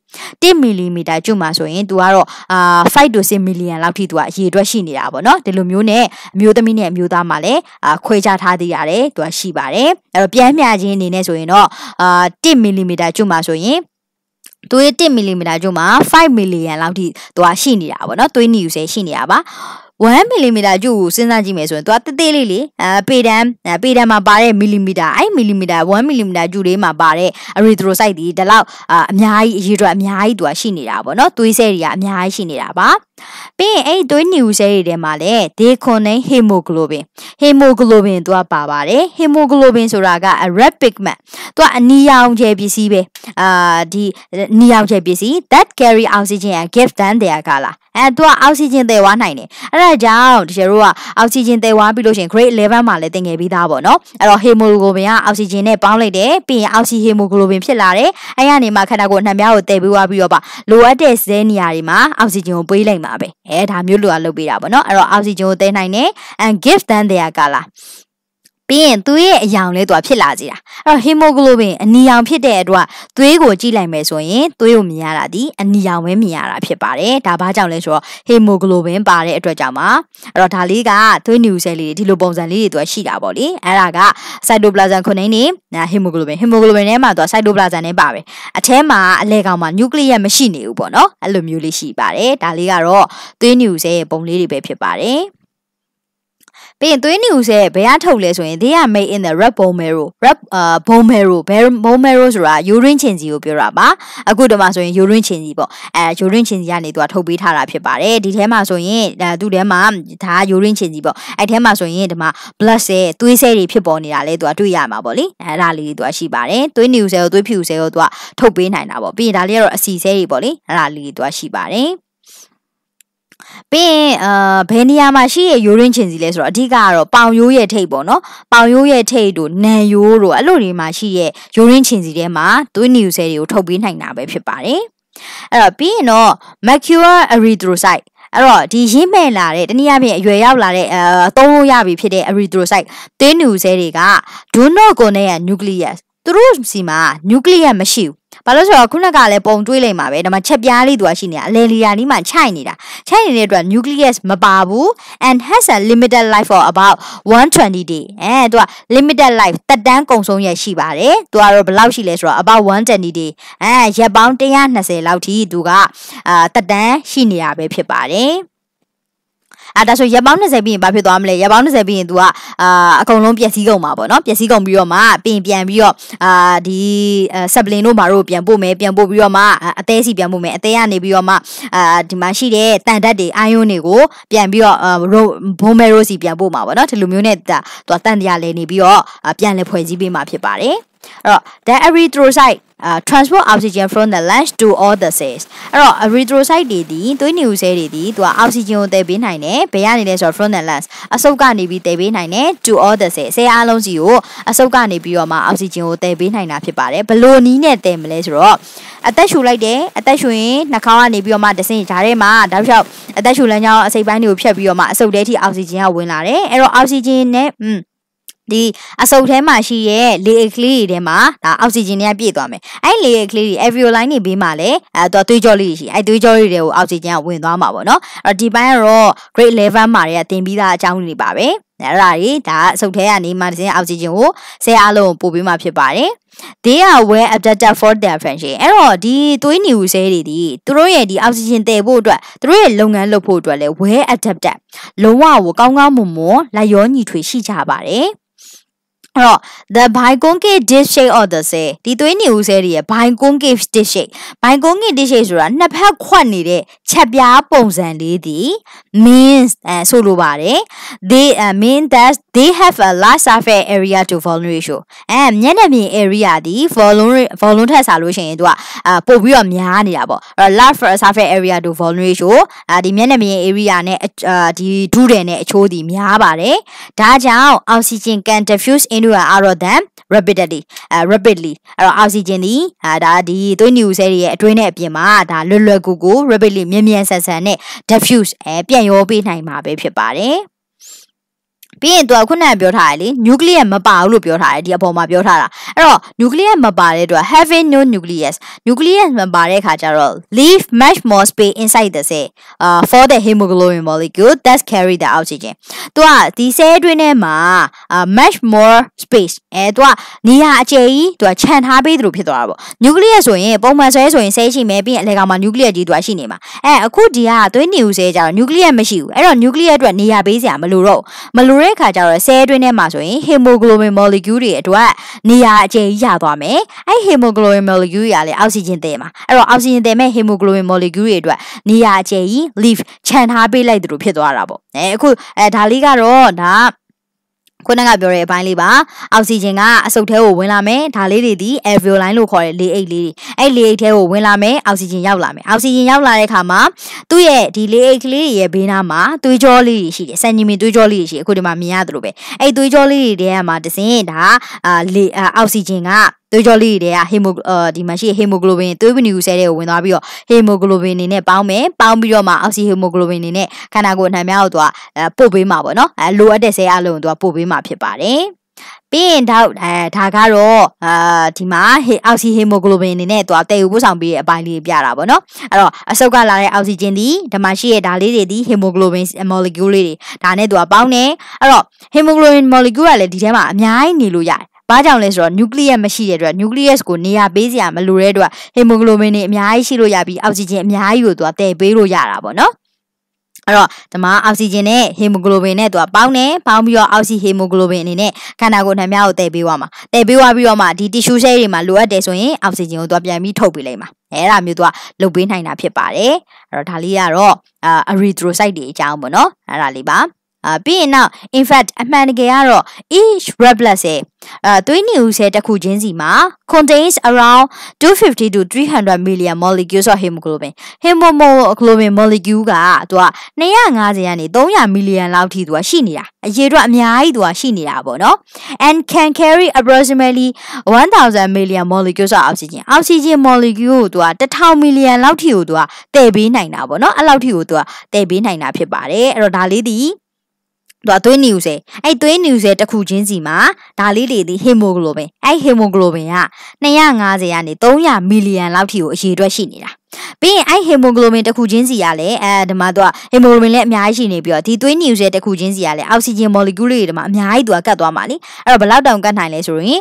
1 millimeter cube မှာဆိုရင်သူကတော့အာ5 to 6 million လောက်ထိသူကအရေအတွက်ရှိနေတာပေါ့နော်ဒီလိုမျိုးနဲ့အမျိုးသမီးနဲ့အမျိုးသားမှာလည်းအာခွဲခြားထားသေးရတယ်သူကရှိပါတယ်အဲ့တော့ပြန်မျှခြင်းအနေနဲ့ဆိုရင်တော့အာ1 millimeter cube မှာဆိုရင်သွေး1မီလီမီတာကျုံမှာ5မီလီယံလောက်ထိသွားရှိနေတာပေါ့နော်သွေးနီယူဆယ်ရှိနေတာပါ1မီလီမီတာကျုပ်ကိုစဉ်းစားကြည့်မယ်ဆိုရင်သွားတေးသေးလေးလေအဲပေတန်းပေတန်းမှာပါတဲ့မီလီမီတာအဲ့မီလီမီတာ1မီလီမီတာကျုပ်လေးမှာပါတဲ့ erythrocyte ဒီဒီလောက်အများကြီးအရေးအတွက်အများကြီးသူကရှိနေတာပေါ့နော်သွေးဆဲတွေကအများကြီးရှိနေတာပါပြီးရင်အဲ့သွေးနီဦးဆဲတွေထဲမှာလည်းဒေခွန်နဲ့ hemoglobin hemoglobin သူကပါပါတယ် hemoglobin ဆိုတာက red pigment သူကအနီရောင်ခြယ်ပစ္စည်းပဲအာဒီနီရောင်ခြယ်ပစ္စည်း that carry oxygen and give them their color အဲသူကအောက်ဆီဂျင်သယ်ဝါးနိုင်တယ်အဲ့ဒါကြောင့်တကယ်လို့ကအောက်ဆီဂျင်သယ်ဝါးပြီးလို့ရှိရင် grade 11မှာလည်းသင်ငယ်ပြီးသားပေါ့နော်အဲ့တော့ hemoglobin ကအောက်ဆီဂျင်နဲ့ပေါင်းလိုက်တယ်ပြီးရင်အောက်ဆီ hemoglobin ဖြစ်လာတယ်အဲ့ကနေမှခန္ဓာကိုယ်နှံများကိုသယ်ပြီးွားပြီးတော့ပါလိုအပ်တဲ့ဇဲနေရာတွေမှာအောက်ဆီဂျင်ကိုပေးလိုက်မှာပဲအဲဒါမျိုးလိုအပ်လုပ်ပေးတာပေါ့နော်အဲ့တော့အောက်ဆီဂျင်ကိုသယ်နိုင်တယ် and give them their color ပြီးရင်သွေးရဲ့အရောင်လဲသူကဖြစ်လာစေတာအဲ့တော့ hemoglobin အနီရောင်ဖြစ်တဲ့အတွက်သွေးကိုကြည့်လိုက်မယ်ဆိုရင်သွေးကိုမြင်ရတာဒီအနီရောင်ပဲမြင်ရတာဖြစ်ပါတယ်ဒါဘာကြောင့်လဲဆိုတော့ hemoglobin ပါတဲ့အတွက်ကြောင့်ပါအဲ့တော့ဒါလေးကသွေး new cell လေးတွေဒီလိုပုံစံလေးတွေသူကရှိတာပေါ့လေအဲ့ဒါက cytoplasm ခုနှစ်နေ hemoglobin hemoglobin ထဲမှာသူက cytoplasm နဲ့ပါပဲအထဲမှာအလဲကောင်မှာ nucleus မရှိနေဘူးပေါ့နော်အဲ့လိုမျိုးလေးရှိပါတယ်ဒါလေးကတော့သွေး new cell ရဲ့ပုံလေးတွေပဲဖြစ်ပါတယ်ပြီးရင်သွေးနီဦးဆဲဘယ်ကထုတ်လဲဆိုရင် they are made in the red bone marrow red bone marrow bone marrow ဆိုတာယူရင်းချင်ကြီးကိုပြောတာပါအခုဒီမှာဆိုရင်ယူရင်းချင်ကြီးပေါ့အဲယူရင်းချင်ကြီးကနေသူကထုတ်ပေးထားတာဖြစ်ပါတယ်ဒီထဲမှာဆိုရင်သူထဲမှာဒါယူရင်းချင်ကြီးပေါ့အဲထဲမှာဆိုရင်ဒီမှာ blood ဆဲသွေးဆဲတွေဖြစ်ပေါ်နေတာလဲသူကတွေ့ရမှာပေါ့လေအဲဒါလေးတွေသူကရှိပါတယ်သွေးနီဦးဆဲကိုသွေးဖြူဆဲကိုသူကထုတ်ပေးနိုင်တာပေါ့ပြီးရင်ဒါလေးကတော့အစီဆဲတွေပေါ့လေအဲဒါလေးတွေသူကရှိပါတယ်ပြီးရင်အာဘယ်နေရာမှာရှိရရိုးရင်းချင်စီလဲဆိုတော့အဓိကကတော့ပေါင်ရိုးရဲ့ထိတ်ပေါ့နော် ပေါင်ရိုးရဲ့ထိတ်တို့နံရိုးတို့အဲ့လိုတွေမှာရှိရရိုးရင်းချင်စီထဲမှာသွေးနီယူဆဲတွေကိုထုတ်ပေးနိုင်တာပဲဖြစ်ပါတယ်အဲ့တော့ပြီးရင်တော့ macular erythrocyte အဲ့တော့ဒီရင်းမဲ့လာတဲ့တနည်းအားဖြင့်အရွယ်ရောက်လာတဲ့အဲသုံးလို့ရပြီဖြစ်တဲ့ erythrocyte သွေးနီယူဆဲတွေက do not connect nucleus သူတို့စီမှာနျူကလ িয়ার မရှိဘူးဘာလို့ဆိုတော့ခုနကလည်းပုံတွေးလိုက်မှာပဲဒါမှချက်ပြားလေးသူကရှိနေတာအလဲလီယာနီးမှာခြိုက်နေတာခြိုက်နေတဲ့အတွက် nucleus မပါဘူး and has a limited life for about 120 day အဲသူက limited life တက်တန်းကုန်ဆုံးရရှိပါတယ်သူကတော့ဘယ်လောက်ရှိလဲဆိုတော့ about 120 day အဲရက်ပေါင်း120လောက်ထိသူကအာတက်တန်းရှိနေတာပဲဖြစ်ပါတယ်အဲဒါဆိုရက်ပေါင်း20ပြီးရင်ဘာဖြစ်သွားမလဲရက်ပေါင်း20ပြီးရင် तू ကအာအကုန်လုံးပျက်စီးကုန်မှာပေါ့နော်ပျက်စီးကုန်ပြီးတော့မှပင်ပြန်ပြီးတော့အာဒီ supplement တို့မာတို့ပြန်ပို့မယ်ပြန်ပို့ပြီးတော့မှအသေးစီပြန်ပို့မယ်အသေးကနေပြီးတော့မှအာဒီမှာရှိတဲ့တန်ဓာတ်တွေအိုင်ယွန်းတွေကို ပြန်ပြီးတော့ဘုံမဲရိုးစီပြန်ပို့မှာပေါ့နော်ဒီလိုမျိုးနဲ့ तू တန်တရားလဲနေပြီးတော့ပြန်လဲဖွဲ့စည်းပေးမှာဖြစ်ပါတယ်အဲ့တော့ then erythrocyte uh, transport oxygen from the lungs to all the cells အဲ့တော့ erythrocyte တွေဒီသွေးနေဦးဆဲတွေဒီသူက oxygen ကိုတည်ပေးနိုင်တယ်ဘယ်ကနေလဲဆိုတော့ from the lungs အဆုတ်ကနေပြီးတည်ပေးနိုင်တယ် to all the cells ဆဲအားလုံးစီကိုအဆုတ်ကနေပြီးတော့မှ oxygen ကိုတည်ပေးနိုင်တာဖြစ်ပါတယ်ဘလို့နီးနဲ့တည်မလဲဆိုတော့အသက်ရှူလိုက်တယ်အသက်ရှူရင်နှာခေါင်းကနေပြီးတော့မှတဆင့်ဓာတ်ထဲမှာတောက်လျှောက်အသက်ရှူလမ်းကြောင်းအစိတ်ပိုင်းတွေကိုဖြတ်ပြီးတော့မှအဆုတ်ထဲထိ oxygen ကဝင်လာတယ်အဲ့တော့ oxygen နဲ့อืมဒီအဆုပ်ထဲမှာရှိရဲ့လေအကလေးတွေထဲမှာဒါအောက်ဆီဂျင်တွေကပြည့်သွားမယ်အဲ့လေအကလေးတွေ alveoli နေဘေးမှာလည်းအဲသူသွေးကြောလေးရှိအဲ့သွေးကြောလေးတွေကိုအောက်ဆီဂျင်ကဝင်သွားမှာပေါ့နော်အဲ့ဒီပိုင်းကတော့ grade 11မှာတွေကတင်ပြီးသားအကြောင်းတွေပါပဲအဲ့ဒါတွေဒါအဆုပ်ထဲကနေမှတစ်စင်းအောက်ဆီဂျင်ကိုဆဲအားလုံးပို့ပေးမှဖြစ်ပါတယ် they are well adapted for their function အဲ့တော့ဒီသွေးနေဦးဆဲတွေဒီသူတို့ရဲ့ဒီအောက်ဆီဂျင်တည်ဖို့အတွက်သူတို့ရဲ့လုပ်ငန်းလုပ်ဖို့အတွက်လည်း well adapted လုံးဝကိုကောင်းကောင်းမွန်မွန်လက်ရောညီထွေရှိကြပါတယ်အဲ့တော့ the biconic dish shape of the cell ဒီသွေးနေဦးဆဲတွေရဲ့ biconic dish shape biconic dish shape ဆိုတာနှစ်ဖက်ခွက်နေတဲ့ချက်ပြားပုံစံလေးသည် means အဲဆိုလိုပါတယ် they uh, mean that they have a large surface area to volume ratio အဲမျက်နှာပြင် area ဒီ volume volume ထက်စားလို့ရှိရင်သူကအာပို့ပြီးတော့များနေတာပေါ့အဲ့တော့ large surface area to volume ratio အာဒီမျက်နှာပြင် area နဲ့အာဒီဒုတယ်နဲ့အချိုးဒီများပါတယ်ဒါကြောင့် oxygen can diffuse in နှူးက arrow than rapidly အဲ rapidly အဲ့တော့ oxygen ဒီအာဒါဒီသွေးနေဦးဆဲတွေရဲ့အတွင်းနဲ့အပြင်မှာဒါလွယ်လွယ်ကူကူ rapidly မြန်မြန်ဆန်ဆန်နဲ့ diffuse အဲပြန်ရောပေးနိုင်မှာပဲဖြစ်ပါတယ်ပြီးရင်သူကခုနကပြောထားတယ်လေနျူကလ িয়াস မပါဘူးလို့ပြောထားတယ်ဒီအပေါ်မှာပြောထားတာအဲ့တော့နျူကလ িয়াস မပါတဲ့အတွက် having no nucleus nucleus မပါတဲ့ခါကျတော့ leave much more space inside the cell uh for the hemoglobin molecule that carry the oxygen သူကဒီ cell တွင်းထဲမှာ much more space အဲသူကနေရာအကျယ်ကြီးသူကခြံထားပေးသလိုဖြစ်သွားတာပေါ့နျူကလ িয়াস ဆိုရင်ပုံမှန်ဆွဲဆိုရင်ဆဲရှိမယ်ပြီးရင်အလဲကောင်မှာနျူကလ িয়াস ကြီးသူကရှိနေမှာအဲအခုဒီကသွေးနေဦးဆဲကြတော့နျူကလ িয়াস မရှိဘူးအဲ့တော့နျူကလ িয়াস အတွက်နေရာပေးစရာမလိုတော့မလိုတဲ့တဲ့ခါကျတော့ဆဲအတွင်းထဲမှာဆိုရင် hemoglobin molecule တွေအတွက်နေရာအကျယ်ကြီးရသွားမယ်အဲ့ hemoglobin molecule တွေကလည်းအောက်ဆီဂျင်တည်မှာအဲ့တော့အောက်ဆီဂျင်တည်မဲ့ hemoglobin molecule တွေအတွက်နေရာအကျယ်ကြီး leaf ခြံထားပေးလိုက်သလိုဖြစ်သွားတာပေါ့အဲအခုအဲဒါလေးကတော့ဒါခုနကပြောတဲ့အပိုင်းလေးပါအောက်ဆီဂျင်ကအဆုတ်ထဲကိုဝင်လာမယ်ဒါလေးတွေဒီ alveoli လို့ခေါ်တဲ့လေအိတ်လေးတွေအဲ့လေအိတ်ထဲကိုဝင်လာမယ်အောက်ဆီဂျင်ရောက်လာမယ်အောက်ဆီဂျင်ရောက်လာတဲ့အခါမှာသူ့ရဲ့ဒီလေအိတ်ကလေးတွေရဲ့ဘေးနားမှာသွေးကြောလေးတွေရှိတယ်ဆန်ဂျီမီသွေးကြောလေးတွေရှိအခုဒီမှာမြင်ရသလိုပဲအဲ့သွေးကြောလေးတွေထဲမှာတစင်ဒါအာလေအောက်ဆီဂျင်ကသွေးကြောလေးတွေကဟီမိုအာဒီမှာရှိဟီမိုဂလိုဘင်သွေးပနီယူဆဲတွေကိုဝင်သွားပြီးတော့ဟီမိုဂလိုဘင်နေနဲ့ပေါင်းမယ်ပေါင်းပြီးတော့မှအောက်ဆီဟီမိုဂလိုဘင်နေနဲ့ခန္ဓာကိုယ်အနှံများကိုသူကပို့ပေးမှာပေါ့နော်အဲလိုအပ်တဲ့ဆဲအလုံးကိုသူကပို့ပေးမှာဖြစ်ပါတယ်ပြီးရင်တော့အဲဒါကတော့အာဒီမှာအောက်ဆီဟီမိုဂလိုဘင်အနေနဲ့သူကတည်ယူပို့ဆောင်ပြီးတဲ့အပိုင်းလေးပြတာပေါ့နော်အဲ့တော့အဆုတ်ကလာတဲ့အောက်ဆီဂျင်ဒီဓမ္မရှိရဲ့ဒါလေးတွေဒီဟီမိုဂလိုဘင်မော်လီကျူးလေးတွေဒါနဲ့သူကပေါင်းတယ်အဲ့တော့ဟီမိုဂလိုဘင်မော်လီကျူးကလည်းဒီထဲမှာအများကြီးနေလို့ရတယ်ဘာကြောင့်လဲဆိုတော့ nucleus မရှိတဲ့အတွက် nucleus ကိုနေရာပေးစရာမလိုတဲ့အတွက် hemoglobin တွေအများကြီးရှိလို့ရပြီး oxygen အများကြီးကိုသူကတည်ပေးလို့ရတာပေါ့နော်အဲ့တော့ဒီမှာအောက်ဆီဂျင်နဲ့ဟီမိုဂလိုဘင်နဲ့သူကပေါင်းတယ်ပေါင်းပြီးတော့အောက်ဆီဟီမိုဂလိုဘင်အနေနဲ့ခန္ဓာကိုယ်နှများကိုတည်ပေးသွားမှာတည်ပေးသွားပြီးတော့မှဒီ tissue cell တွေမှာလိုအပ်တယ်ဆိုရင်အောက်ဆီဂျင်ကိုသူကပြန်ပြီးထုတ်ပေးလိုက်မှာအဲ့ဒါမျိုးသူကလုပ်ပေးနိုင်တာဖြစ်ပါတယ်အဲ့တော့ဒါလေးကတော့အာ erythrocyte တွေအကြောင်းပေါ့နော်အဲ့ဒါလေးပါအာပြီးရင်နောက် in fact အမှန်တကယ်ကတော့ each red blood cell အာသွေးနေဦးဆဲတစ်ခုချင်းစီမှာ contains around 250 to 300 million molecules of hemoglobin hemoglobin molecule ကသူက250ကနေ300 million လောက်ထိသူကရှိနေတာအရေအတွက်အများကြီးသူကရှိနေတာပေါ့နော် and can carry approximately 1000 million molecules of oxygen oxygen molecule ကိုသူက1000 million လောက်ထိကိုသူကတည်ပေးနိုင်တာပေါ့နော်အဲ့လောက်ထိကိုသူကတည်ပေးနိုင်တာဖြစ်ပါတယ်အဲ့တော့ဒါလေးဒီဒါသွေးနီယူဆယ်အဲ့သွေးနီယူဆယ်တစ်ခုချင်းစီမှာဒါလေးတွေဒီဟီမိုဂလိုဘင်အဲ့ဟီမိုဂလိုဘင်က250ကနေ300မီလီယံလောက်ထိကိုအရေအတွက်ရှိနေတာ။ပြီးရင်အဲ့ hemoglobin တစ်ခုချင်းစီကလည်းအဲဒီမှာသူက hemoglobin လည်းအများကြီးရှိနေပြီးတော့ဒီသွေးညူဆဲတစ်ခုချင်းစီကလည်း oxygen molecule တွေဒီမှာအများကြီးသူကကတ်သွားမှာလीအဲ့တော့ဘယ်လောက်တောင်ကတ်နိုင်လဲဆိုရင်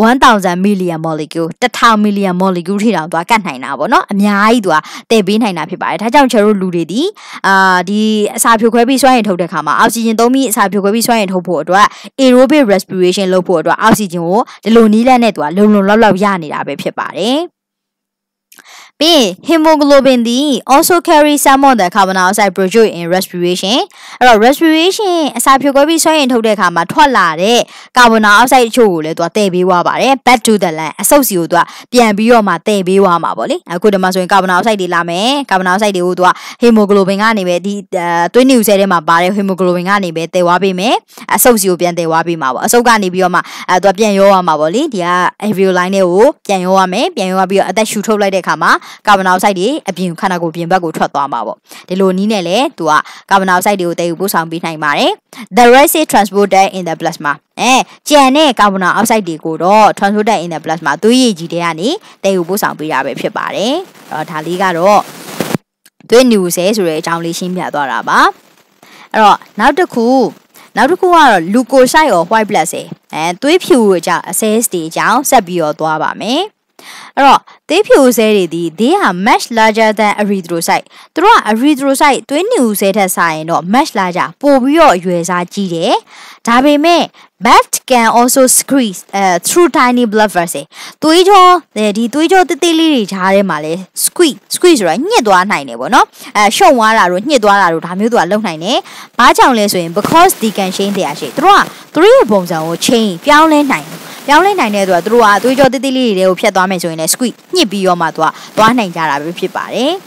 1000 million molecule 1000 million molecule ထိတောင်သူကကတ်နိုင်တာပေါ့နော်အများကြီးသူကတည်ပေးနိုင်တာဖြစ်ပါတယ်ဒါကြောင့်ကျွန်တော်တို့လူတွေဒီအာဒီအစာဖြိုခွဲပြီးစွမ်းရည်ထုတ်တဲ့ခါမှာ oxygen သုံးပြီးအစာဖြိုခွဲပြီးစွမ်းရည်ထုတ်ဖို့အတွက် aerobic respiration လုပ်ဖို့အတွက် oxygen ကိုဒီလိုနည်းလမ်းနဲ့သူကလုံလုံလောက်လောက်ရနေတာပဲဖြစ်ပါတယ်ပြီးရင် hemoglobin သည် also carry some of the carbon dioxide produced in respiration အဲ့တော့ respiration အစာဖြိုခွဲပြီးဆွဲရင်ထုတ်တဲ့အခါမှာထွက်လာတဲ့ carbon dioxide အချို့ကိုလည်းသူကတည့်ပေးသွားပါတယ် back to the land အဆုတ်စီကိုသူကပြန်ပြီးတော့မှတည့်ပေးသွားမှာပေါ့လေအခုဒီမှာဆိုရင် carbon dioxide တွေလာမယ် carbon dioxide တွေကိုသူက hemoglobin ကနေပဲဒီသွေးနေဦးဆဲထဲမှာပါတဲ့ hemoglobin ကနေပဲတည့်သွားပေးမယ်အဆုတ်စီကိုပြန်တည့်သွားပေးမှာပေါ့အဆုတ်ကနေပြီးတော့မှအဲသူကပြန်ရောသွားမှာပေါ့လေဒီက alveoli line တွေကိုပြန်ရောသွားမယ်ပြန်ရောသွားပြီးတော့အသက်ရှူထုတ်လိုက်တဲ့အခါမှာကာဗွန်ဒိုင်အောက်ဆိုက်တွေအပြင်ခန္ဓာကိုယ်ပြင်ဘက်ကိုထွက်သွားမှာပေါ့ဒီလိုနည်းနဲ့လည်းသူကကာဗွန်ဒိုင်အောက်ဆိုက်တွေကိုတည်ယူပို့ဆောင်ပေးနိုင်ပါတယ် the rest is transported in the plasma အဲကြံတဲ့ကာဗွန်ဒိုင်အောက်ဆိုက်တွေကိုတော့ transported in the plasma သွေးရည်ကြီးတွေကနေတည်ယူပို့ဆောင်ပေးတာပဲဖြစ်ပါတယ်အဲ့တော့ဒါလေးကတော့သွေးနူဆဲဆိုတဲ့အကြောင်းလေးရှင်းပြသွားတာပါအဲ့တော့နောက်တစ်ခုနောက်တစ်ခုကတော့ leukocyte or white blood cell အဲသွေးဖြူအကြောင်း cells တွေအကြောင်းဆက်ပြီးတော့သွားပါမယ်အဲ့တော့သေးဖြူဆဲတွေဒီ they are much larger than erythrocyte သူတို့က erythrocyte သွေးနေဦးဆဲထက်စာရင်တော့ much larger ပိုပြီးတော့အရွယ်စားကြီးတယ်ဒါပေမဲ့ Bat can also squeeze uh, through tiny blood vessels. သွေးကြောဒီသွေးကြောတိတိလေးတွေဈားထဲမှာလဲ squeeze squeeze ဆိုတာညှစ်သွားနိုင်တယ်ပေါ့နော်။အဲရှုံသွားတာတို့ညှစ်သွားတာတို့ဒါမျိုးသူကလုပ်နိုင်တယ်။ဘာကြောင့်လဲဆိုရင် because they can change their shape. သူတို့ကသူတို့ရဲ့ပုံစံကို change ပြောင်းလဲနိုင်တယ်ပြောင်းလဲနိုင်တဲ့သူကသူတို့ကသွေးကြောတိတိလေးတွေကိုဖြတ်သွားမယ်ဆိုရင်လည်း squeeze ညှစ်ပြီးတော့မှသူကသွားနိုင်ကြတာပဲဖြစ်ပါတယ်။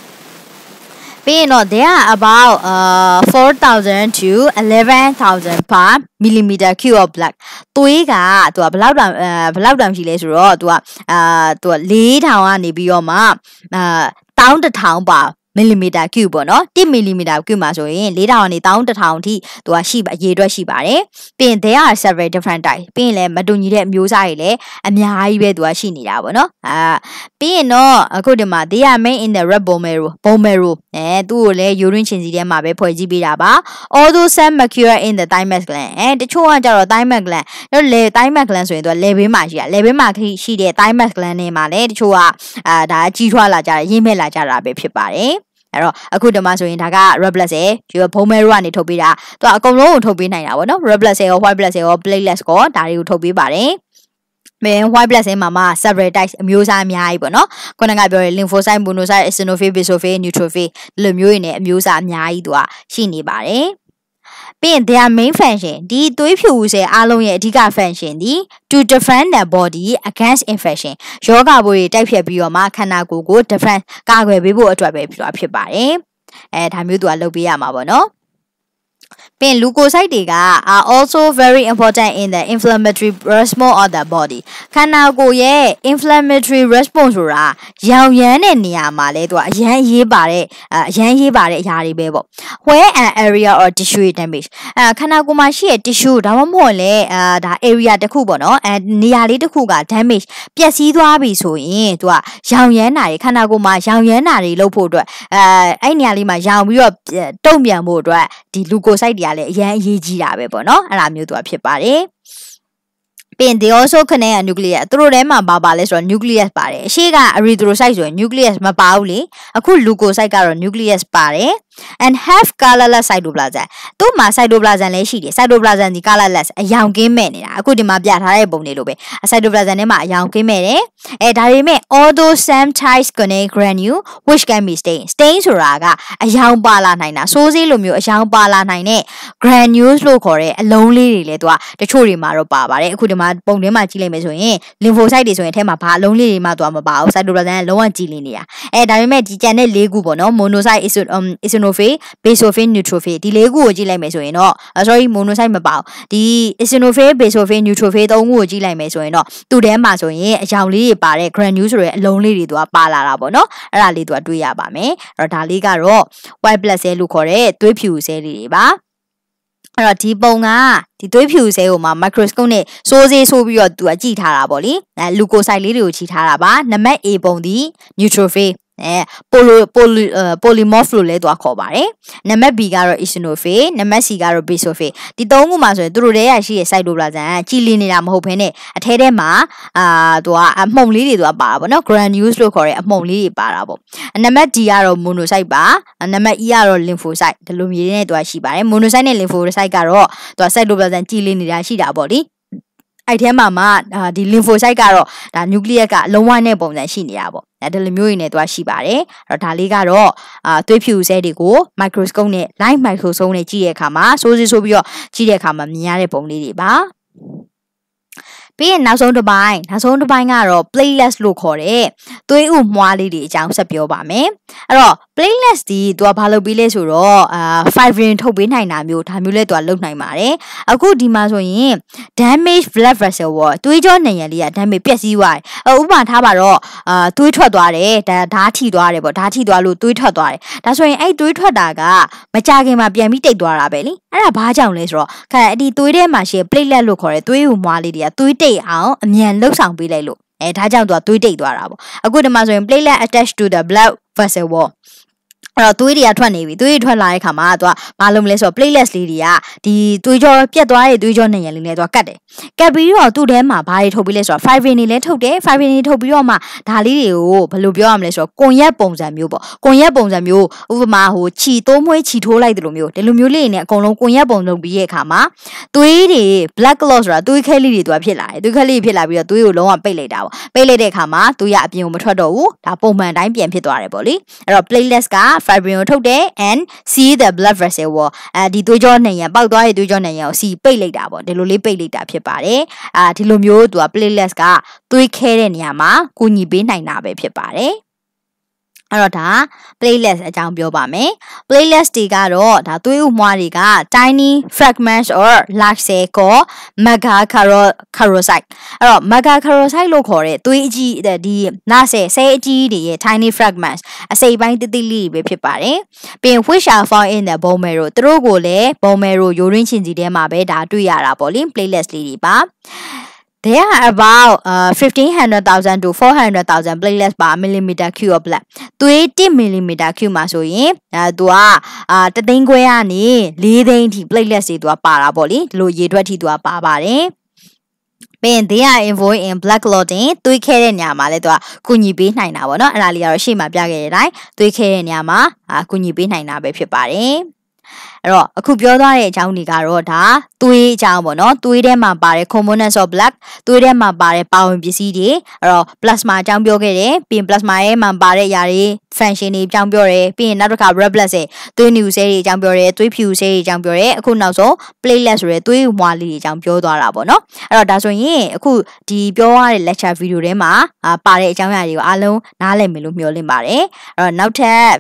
ပြီးရင်တော့ there are about uh 4000 to 11000 per millimeter cube of blood သွေးကသူကဘယ်လောက်တောင်ဘယ်လောက်တောင်ရှိလဲဆိုတော့သူကအာသူက4000ကနေပြီးတော့မှအာ1000 1000ပါမီလီမီတာကျူပေါ့နော်1မီလီမီတာကျူမှာဆိုရင်4000ကနေ11000အထိသူကရှိအရေအတွက်ရှိပါတယ်။ပြင် there are several different type ပြင်လည်းမတူညီတဲ့အမျိုးအစားတွေလည်းအများကြီးပဲသူကရှိနေတာပေါ့နော်။အာပြင်တော့အခုဒီမှာ they are made in the red bomero bomero အဲသူ့ကိုလည်းယူရင်းချင်စီထဲမှာပဲဖွဲ့စည်းပေးတာပါ။ although some mercury in the thymus gland အဲတချို့ကကြတော့ thymus gland တော့ le thymus gland ဆိုရင်သူက le ဘေးမှာရှိတာ le ဘေးမှာရှိတဲ့ thymus gland တွေမှာလည်းတချို့ကအာဒါကြီးထွားလာကြတာရင်းမဲ့လာကြတာပဲဖြစ်ပါတယ်။အဲ့တော့အခုဒီမှာဆိုရင်ဒါက red blood cell ဒီဘုံမဲရောကနေထုတ်ပေးတာသူကအကုန်လုံးကိုထုတ်ပေးနိုင်တာပေါ့နော် red blood cell ရော white blood cell ရော platelets ရောဒါတွေကိုထုတ်ပေးပါတယ်မင်း white blood cell မှာမှာ several types အမျိုးအစားအများကြီးပေါ့နော်ခုနကပြောတဲ့ lymphocyte monocyte eosinophil basophil neutrophil ဒီလိုမျိုးတွေနဲ့အမျိုးအစားအများကြီးသူကရှိနေပါတယ်ပြီးရင် their main function ဒီသွေးဖြူစေအားလုံးရဲ့အဓိက function ဒီ to defend the body against infection ယောဂပိုးတွေတိုက်ဖြတ်ပြီးတော့မှခန္ဓာကိုယ်ကို defend ကာကွယ်ပေးဖို့အတွက်ပဲဖြစ်တော့ဖြစ်ပါတယ်အဲဒါမျိုးသူကလုပ်ပေးရမှာပေါ့နော်ပင်လူကိုစိုက်တွေက are also very important in the inflammatory response of the body ခန္ဓာကိုယ်ရဲ့ inflammatory response ဆိုတာရောင်ရမ်းတဲ့နေရာမှာလဲသူကအရန်ရေးပါတဲ့အရန်ရေးပါတဲ့အရာတွေပဲပေါ့ where an area or tissue damage အဲခန္ဓာကိုယ်မှာရှိတဲ့ tissue ဒါမှမဟုတ်လဲအဲဒါ area တစ်ခုပေါ့နော်အဲနေရာလေးတစ်ခုက damage ပျက်စီးသွားပြီဆိုရင်သူကရောင်ရမ်းတာတွေခန္ဓာကိုယ်မှာရောင်ရမ်းတာတွေလုပ်ဖို့အတွက်အဲအဲ့နေရာလေးမှာရောင်ပြီးတော့တုံ့ပြန်ဖို့အတွက်ဒီလူကို site တွေကလည်းအရန်အရေးကြီးတာပဲပေါ့နော်အဲ့ဒါမျိုးသူကဖြစ်ပါတယ်ပင် they also connect a nucleus သူတို့ထဲမှာဘာပါလဲဆိုတော့ nucleus ပါတယ်အရှိက erythrocyte ဆိုရင် nucleus မပါဘူးလေအခု leukocyte ကတော့ nucleus ပါတယ် and have colorless cytoplasm သူ့မှာ cytoplasm လည်းရှိတယ် cytoplasm ဒီ colorless အရောင်ကင်းမဲ့နေတာအခုဒီမှာပြထားတဲ့ပုံလေးလိုပဲ cytoplasm ထဲမှာအရောင်ကင်းမဲ့တယ်အဲဒါပေမဲ့ although some types contain granule which can be stain stain ဆိုတာကအရောင်ပါလာနိုင်တာစိုးစေးလိုမျိုးအရောင်ပါလာနိုင်တဲ့ granules လို့ခေါ်တဲ့အလုံးလေးတွေလည်းသူကတချို့တွေမှာတော့ပါပါတယ်အခုဒီမှာပုံထဲမှာကြည့်လိုက်မယ်ဆိုရင် lymphocyte တွေဆိုရင်အဲထဲမှာဘာအလုံးလေးတွေမှသူကမပါဘူး cytoplasm ကလုံးဝကြည်လင်နေတာအဲဒါပေမဲ့ဒီကြံတဲ့၄ခုပေါ့နော် monocyte isono eosinophil basophil neutrophil ဒီလေးခုကိုကြည့်လိုက်မယ်ဆိုရင်တော့ sorry monocyte မပါဘူးဒီ eosinophil basophil neutrophil သုံးခုကိုကြည့်လိုက်မယ်ဆိုရင်တော့သူ့ထဲမှာဆိုရင်အရောင်လေးတွေပါတဲ့ granule ဆိုတဲ့အလုံးလေးတွေသူကပါလာတာပေါ့နော်အဲ့ဒါလေးသူကတွေ့ရပါမယ်အဲ့တော့ဒါလေးကတော့ white blood cell လို့ခေါ်တဲ့သွေးဖြူ cell တွေပါအဲ့တော့ဒီပုံကဒီသွေးဖြူဆဲကိုမှ microscope နဲ့စိုးစေးဆိုးပြီးတော့သူကကြည့်ထားတာပေါ့လေအဲ leukocyte လေးတွေကိုကြည့်ထားတာပါနံပါတ် A ပုံဒီ neutrophil အဲ poly poly polymorph လို့လဲသွားခေါ်ပါတယ်နံပါတ် B ကတော့ eosinophil နံပါတ် C ကတော့ basophil ဒီသုံးခုမှာဆိုရင်သူတို့တွေကရှိရဲ့ cytoplasm ကြည်လင်နေတာမဟုတ်ဘဲနဲ့အထဲထဲမှာအာသူကအမှုန်လေးတွေသူကပါတာပေါ့နော် granules လို့ခေါ်တဲ့အမှုန်လေးတွေပါတာပေါ့နံပါတ် D ကတော့ monocyte ပါနံပါတ် E ကတော့ lymphocyte ဒီလိုမျိုးတွေနဲ့သူကရှိပါတယ် monocyte နဲ့ lymphocyte ကတော့သူက cytoplasm ကြည်လင်နေတာရှိတာပေါ့လေအဲ့ထဲမှာမှဒီ lymphocyte ကတော့ဒါ nucleus ကလုံးဝနဲ့ပုံစံရှိနေတာပေါ့အဲ့ဒီလိုမျိုးရင်းနဲ့သွားရှိပါတယ်အဲ့တော့ဒါလေးကတော့အာသွေးဖြူဆဲတွေကို microscope နဲ့ light microscope နဲ့ကြည့်တဲ့အခါမှာစိုးစစ်ဆိုးပြီးတော့ကြည့်တဲ့အခါမှာမြင်ရတဲ့ပုံလေးတွေပါပြီးရင်နောက်ဆုံးတစ်ပိုင်းနောက်ဆုံးတစ်ပိုင်းကတော့ playlist လို့ခေါ်တယ်သွေးဥမွှားလေးတွေအကြောင်းဆက်ပြောပါမယ်အဲ့တော့ playlist ဒီသူကဘာလုပ်ပြီးလဲဆိုတော့အာ fivering ထုတ်ပေးနိုင်တာမျိုးဒါမျိုးလဲသူကလုပ်နိုင်ပါတယ်အခုဒီမှာဆိုရင် damage blood vessel ပေါ့သွေးကြောနံရံလေးက damage ပျက်စီးသွားတယ်ဥပမာထားပါတော့အာသွေးထွက်သွားတယ်ဒါဓာတ်ထိသွားတယ်ပေါ့ဓာတ်ထိသွားလို့သွေးထွက်သွားတယ်ဒါဆိုရင်အဲ့သွေးထွက်တာကမကြခင်မှာပြန်ပြီးတိတ်သွားတာပဲလေအဲ့ဒါဘာကြောင့်လဲဆိုတော့ခါအဲ့ဒီသွေးထဲမှာရှိတဲ့ platelet လို့ခေါ်တဲ့သွေးဥမွှားလေးတွေကသွေးတိတ်တိတ်အောင်အမြန်လှုပ်ဆောင်ပေးလိုက်လို့အဲဒါကြောင့်သူကသွေးတိတ်သွားတာပေါ့အခုဒီမှာဆိုရင် platelet attached to the blood vessel wall အဲ့တော့သွေးတွေကထွက်နေပြီသွေးတွေထွက်လာတဲ့ခါမှာသူကမလုပ်မလဲဆိုတော့ platelets လေးတွေကဒီသွေးကြောပြက်သွားတဲ့သွေးကြောနေရလေးနဲ့သူကကတ်တယ်ကတ်ပြီးတော့သူ့ထဲမှာဘာတွေထုတ်ပြီးလဲဆိုတော့ fibrin တွေလည်းထုတ်တယ် fibrin တွေထုတ်ပြီးတော့မှဒါလေးတွေကိုဘယ်လိုပြောရမလဲဆိုတော့ကွန်ရက်ပုံစံမျိုးပေါ့ကွန်ရက်ပုံစံမျိုးဥပမာဟိုခြီတိုးမွေးခြီထိုးလိုက်တယ်လို့မျိုးဒီလိုမျိုးလေးနေအကုန်လုံးကွန်ရက်ပုံလုပ်ပြီးရဲ့အခါမှာသွေးတွေ black clot ဆိုတာသွေးခဲလေးတွေသူကဖြစ်လာတယ်သွေးခဲလေးဖြစ်လာပြီးတော့သွေးကိုလုံးဝပိတ်လိုက်တာပေါ့ပိတ်လိုက်တဲ့အခါမှာသွေးရအပြင်ကိုမထွက်တော့ဘူးဒါပုံမှန်တိုင်းပြန်ဖြစ်သွားတယ်ပေါ့လေအဲ့တော့ platelets က fibrin ကိုထုတ်တယ် and see the blood vessel ပေါ့အဲဒီသွေးကြောနေရံပောက်သွားတဲ့သွေးကြောနေရံကိုစီပိတ်လိုက်တာပေါ့ဒီလိုလေးပိတ်လိုက်တာဖြစ်ပါတယ်အာဒီလိုမျိုးသူက platelets ကသွေးခဲတဲ့နေရာမှာကူညီပေးနိုင်တာပဲဖြစ်ပါတယ်အဲ့တော့ဒါ playlist အကြောင်းပြောပါမယ်။ playlist တွေကတော့ဒါသွေးဥမွှားတွေက tiny fragments or large cell ကို mega carocyte အဲ့တော့ mega carocyte လို့ခေါ်တဲ့သွေးအကြီးဒီနဆယ်ဆဲအကြီးတွေရဲ့ tiny fragments အစိပ်ပိုင်းတိတိလေးပဲဖြစ်ပါတယ်။ပြီးရင် which are found in the bone marrow သူတို့ကိုလည်း bone marrow ရိုးရင်းချင်းစီထဲမှာပဲဒါတွေ့ရတာပေါ့လေ playlist လေးတွေပါ။ There are about uh, 1500,000 to 400,000 platelets per millimeter cube of blood. သွေး1 millimeter cube မှာဆိုရင်အဲသူကအာတသိန်းခွဲကနေ4သိန်းအထိ platelets တွေသူကပါတာပေါ့လေဒီလိုရေထွက်ထိသူကပါပါတယ်ပင် they are involved in black clotting တွေးခဲတဲ့နေရာမှာလဲသူကကုညီပေးနိုင်တာပေါ့နော်အဲ့ဒါလေးကတော့ရှေ့မှာပြခဲ့တဲ့အတိုင်းတွေးခဲတဲ့နေရာမှာအာကုညီပေးနိုင်တာပဲဖြစ်ပါတယ်အဲ့တော့အခုပြောသွားတဲ့အကြောင်းတွေကတော့ဒါသွေးအကြောင်းပေါ့နော်သွေးထဲမှာပါတဲ့ components of blood သွေးထဲမှာပါတဲ့ပါဝင်ပစ္စည်းတွေအဲ့တော့ plasma အကြောင်းပြောခဲ့တယ်ပြီးရင် plasma ရဲ့မှာပါတဲ့အရာတွေ function တွေအကြောင်းပြောတယ်ပြီးရင်နောက်တစ်ခါ red blood cell သွေး new cell တွေအကြောင်းပြောတယ်သွေး few cell တွေအကြောင်းပြောတယ်အခုနောက်ဆုံး platelet ဆိုတဲ့သွေးမွာလေးတွေအကြောင်းပြောသွားတာပေါ့နော်အဲ့တော့ဒါဆိုရင်အခုဒီပြောရတဲ့ lecture video ထဲမှာပါတဲ့အကြောင်းအရာတွေကိုအားလုံးနားလည်မယ်လို့မျှော်လင့်ပါတယ်အဲ့တော့နောက်ထပ်